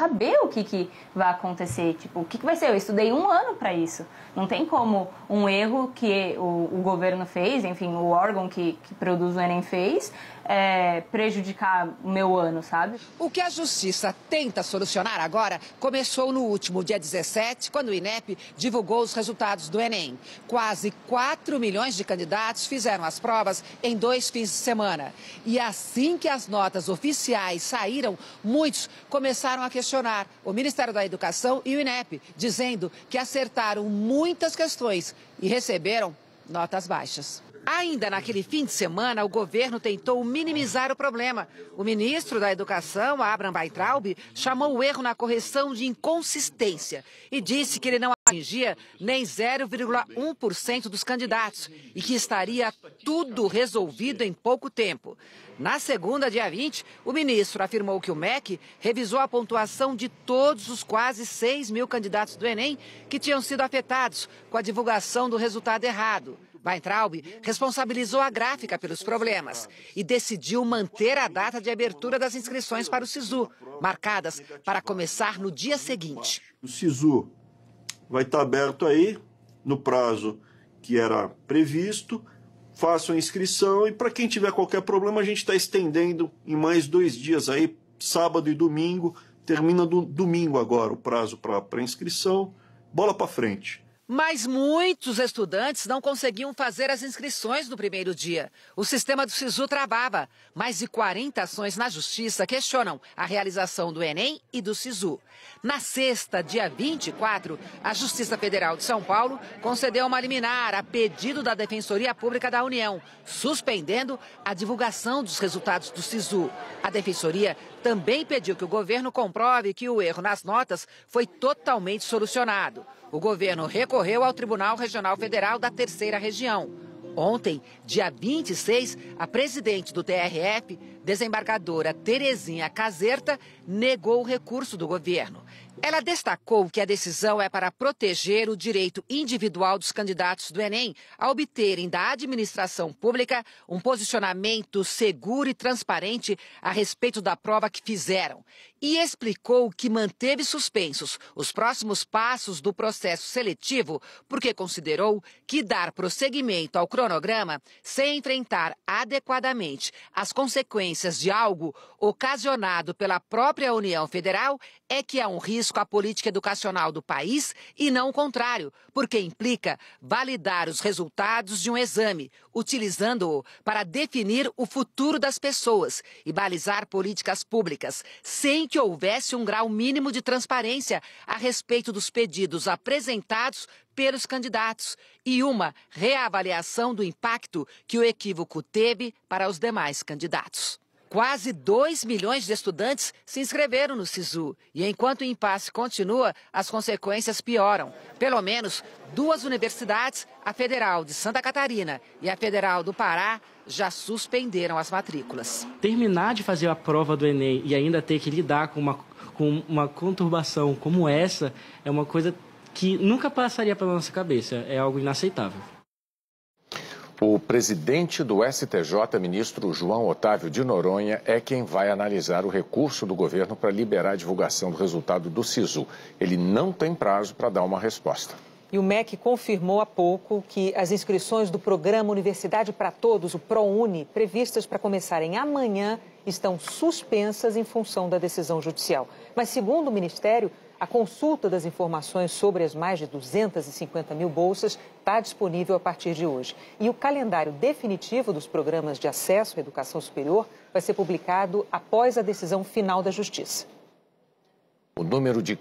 saber o que, que vai acontecer, tipo, o que, que vai ser. Eu estudei um ano para isso. Não tem como um erro que o, o governo fez, enfim, o órgão que, que produz o Enem fez, é, prejudicar o meu ano, sabe? O que a Justiça tenta solucionar agora começou no último dia 17, quando o INEP divulgou os resultados do Enem. Quase 4 milhões de candidatos fizeram as provas em dois fins de semana. E assim que as notas oficiais saíram, muitos começaram a questionar questionar o Ministério da Educação e o INEP, dizendo que acertaram muitas questões e receberam notas baixas. Ainda naquele fim de semana, o governo tentou minimizar o problema. O ministro da Educação, Abraham Baitraub, chamou o erro na correção de inconsistência e disse que ele não atingia nem 0,1% dos candidatos e que estaria tudo resolvido em pouco tempo. Na segunda, dia 20, o ministro afirmou que o MEC revisou a pontuação de todos os quase 6 mil candidatos do Enem que tinham sido afetados com a divulgação do resultado errado. Weintraub responsabilizou a gráfica pelos problemas e decidiu manter a data de abertura das inscrições para o SISU, marcadas para começar no dia seguinte. O SISU vai estar aberto aí no prazo que era previsto. Façam a inscrição e para quem tiver qualquer problema, a gente está estendendo em mais dois dias aí, sábado e domingo. Termina do domingo agora o prazo para a inscrição. Bola para frente. Mas muitos estudantes não conseguiam fazer as inscrições no primeiro dia. O sistema do SISU travava. Mais de 40 ações na justiça questionam a realização do Enem e do SISU. Na sexta, dia 24, a Justiça Federal de São Paulo concedeu uma liminar a pedido da Defensoria Pública da União, suspendendo a divulgação dos resultados do SISU. A Defensoria também pediu que o governo comprove que o erro nas notas foi totalmente solucionado. O governo recorreu recorreu ao Tribunal Regional Federal da Terceira Região. Ontem, dia 26, a presidente do TRF, desembargadora Terezinha Caserta, negou o recurso do governo ela destacou que a decisão é para proteger o direito individual dos candidatos do Enem a obterem da administração pública um posicionamento seguro e transparente a respeito da prova que fizeram. E explicou que manteve suspensos os próximos passos do processo seletivo, porque considerou que dar prosseguimento ao cronograma sem enfrentar adequadamente as consequências de algo ocasionado pela própria União Federal é que há um risco com a política educacional do país e não o contrário, porque implica validar os resultados de um exame, utilizando-o para definir o futuro das pessoas e balizar políticas públicas, sem que houvesse um grau mínimo de transparência a respeito dos pedidos apresentados pelos candidatos e uma reavaliação do impacto que o equívoco teve para os demais candidatos. Quase 2 milhões de estudantes se inscreveram no SISU. E enquanto o impasse continua, as consequências pioram. Pelo menos duas universidades, a Federal de Santa Catarina e a Federal do Pará, já suspenderam as matrículas. Terminar de fazer a prova do Enem e ainda ter que lidar com uma, com uma conturbação como essa é uma coisa que nunca passaria pela nossa cabeça. É algo inaceitável. O presidente do STJ, ministro João Otávio de Noronha, é quem vai analisar o recurso do governo para liberar a divulgação do resultado do SISU. Ele não tem prazo para dar uma resposta. E o MEC confirmou há pouco que as inscrições do programa Universidade para Todos, o ProUni, previstas para começarem amanhã, estão suspensas em função da decisão judicial. Mas, segundo o Ministério, a consulta das informações sobre as mais de 250 mil bolsas está disponível a partir de hoje. E o calendário definitivo dos programas de acesso à educação superior vai ser publicado após a decisão final da Justiça. O número de